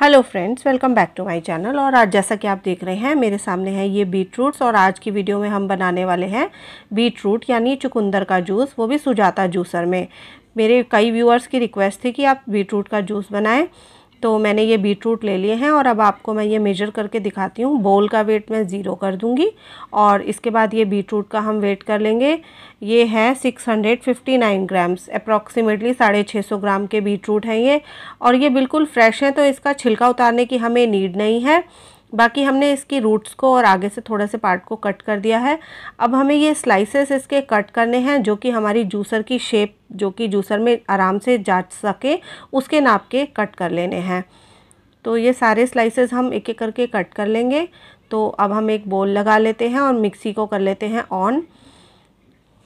hello friends welcome back to my channel और आज जैसा कि आप देख रहे हैं मेरे सामने है ये बीट रूट्स और आज की वीडियो में हम बनाने वाले हैं बीट रूट यानी चुकंदर का जूस वो भी सुजाता जूसर में मेरे कई व्यूअर्स की रिक्वेस्ट थी कि आप बीट रूट का जूस बनाएं तो मैंने ये बीट रूट ले लिए हैं और अब आपको मैं ये मेजर करके दिखाती हूँ बोल का वेट मैं ज़ीरो कर दूँगी और इसके बाद ये बीट रूट का हम वेट कर लेंगे ये है 659 ग्राम्स अप्रॉक्सीमेटली साढ़े छः सौ ग्राम के बीट रूट हैं ये और ये बिल्कुल फ्रेश हैं तो इसका छिलका उतारने की हमें नीड नहीं है बाकी हमने इसकी रूट्स को और आगे से थोड़े से पार्ट को कट कर दिया है अब हमें ये स्लाइसेस इसके कट करने हैं जो कि हमारी जूसर की शेप जो कि जूसर में आराम से जांच सके उसके नाप के कट कर लेने हैं तो ये सारे स्लाइसेस हम एक एक करके कट कर लेंगे तो अब हम एक बोल लगा लेते हैं और मिक्सी को कर लेते हैं ऑन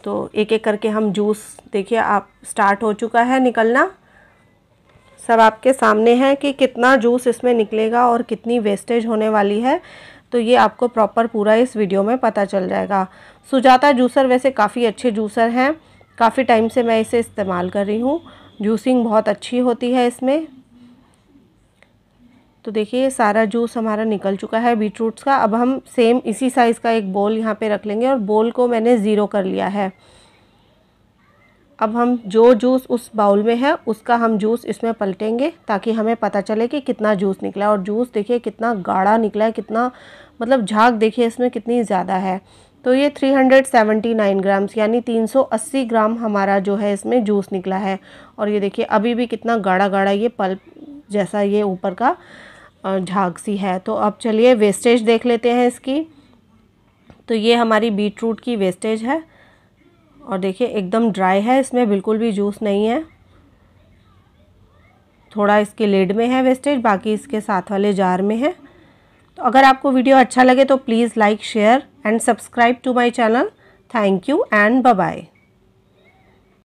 तो एक एक करके हम जूस देखिए आप स्टार्ट हो चुका है निकलना सब आपके सामने है कि कितना जूस इसमें निकलेगा और कितनी वेस्टेज होने वाली है तो ये आपको प्रॉपर पूरा इस वीडियो में पता चल जाएगा सुजाता जूसर वैसे काफ़ी अच्छे जूसर हैं काफ़ी टाइम से मैं इसे इस्तेमाल कर रही हूँ जूसिंग बहुत अच्छी होती है इसमें तो देखिए सारा जूस हमारा निकल चुका है बीटरूट्स का अब हम सेम इसी साइज़ का एक बोल यहाँ पे रख लेंगे और बोल को मैंने ज़ीरो कर लिया है अब हम जो जूस उस बाउल में है उसका हम जूस इसमें पलटेंगे ताकि हमें पता चले कि कितना जूस निकला और जूस देखिए कितना गाढ़ा निकला है कितना मतलब झाग देखिए इसमें कितनी ज़्यादा है तो ये 379 ग्राम्स यानी 380 ग्राम हमारा जो है इसमें जूस निकला है और ये देखिए अभी भी कितना गाढ़ा गाढ़ा ये पल्प जैसा ये ऊपर का झाग सी है तो अब चलिए वेस्टेज देख लेते हैं इसकी तो ये हमारी बीट रूट की वेस्टेज है और देखिए एकदम ड्राई है इसमें बिल्कुल भी जूस नहीं है थोड़ा इसके लेड में है वेस्टेज बाकी इसके साथ वाले जार में है तो अगर आपको वीडियो अच्छा लगे तो please like share and subscribe to my channel thank you and bye